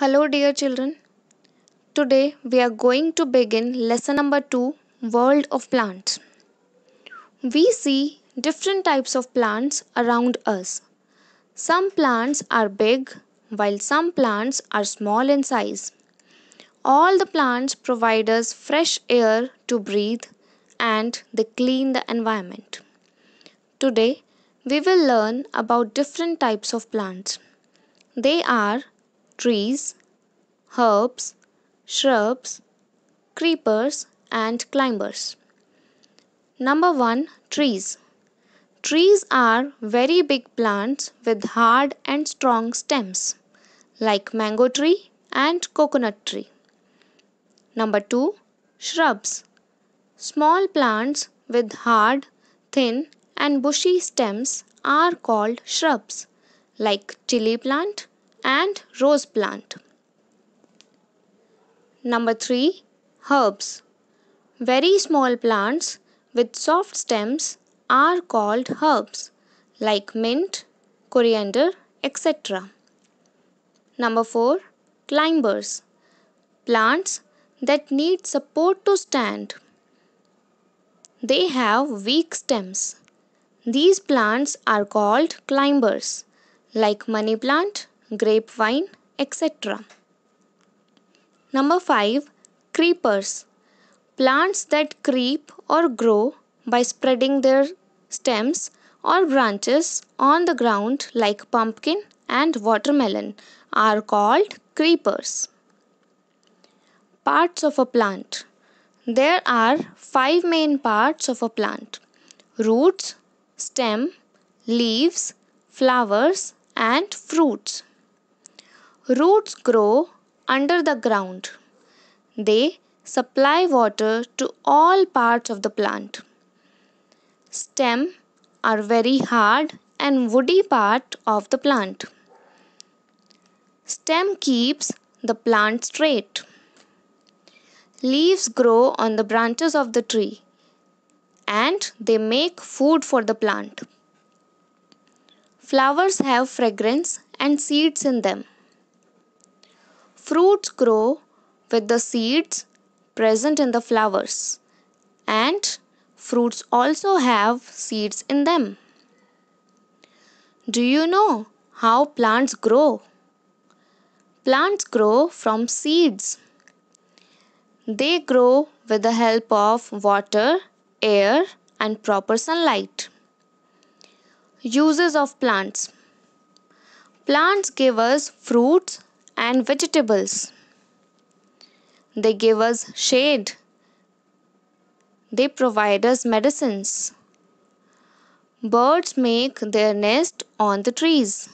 Hello dear children. Today we are going to begin lesson number 2 World of Plants. We see different types of plants around us. Some plants are big while some plants are small in size. All the plants provide us fresh air to breathe and they clean the environment. Today we will learn about different types of plants. They are trees, herbs, shrubs, creepers, and climbers. Number 1 Trees. Trees are very big plants with hard and strong stems, like mango tree and coconut tree. Number 2 Shrubs. Small plants with hard, thin, and bushy stems are called shrubs, like chili plant and rose plant. Number 3. Herbs. Very small plants with soft stems are called herbs like mint, coriander, etc. Number 4. Climbers. Plants that need support to stand. They have weak stems. These plants are called climbers like money plant, grapevine, etc. Number 5. Creepers. Plants that creep or grow by spreading their stems or branches on the ground like pumpkin and watermelon are called creepers. Parts of a plant. There are five main parts of a plant roots, stem, leaves, flowers, and fruits. Roots grow under the ground. They supply water to all parts of the plant. Stem are very hard and woody part of the plant. Stem keeps the plant straight. Leaves grow on the branches of the tree and they make food for the plant. Flowers have fragrance and seeds in them. Fruits grow with the seeds present in the flowers, and fruits also have seeds in them. Do you know how plants grow? Plants grow from seeds. They grow with the help of water, air, and proper sunlight. Uses of plants Plants give us fruits and vegetables. They give us shade. They provide us medicines. Birds make their nest on the trees.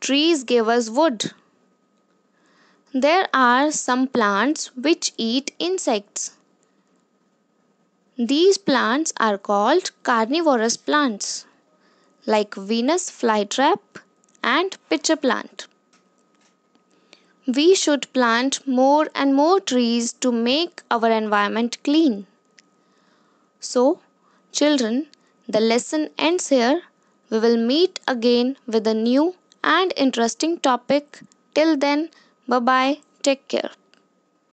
Trees give us wood. There are some plants which eat insects. These plants are called carnivorous plants like Venus flytrap and pitcher plant. We should plant more and more trees to make our environment clean. So, children, the lesson ends here. We will meet again with a new and interesting topic. Till then, bye bye. Take care.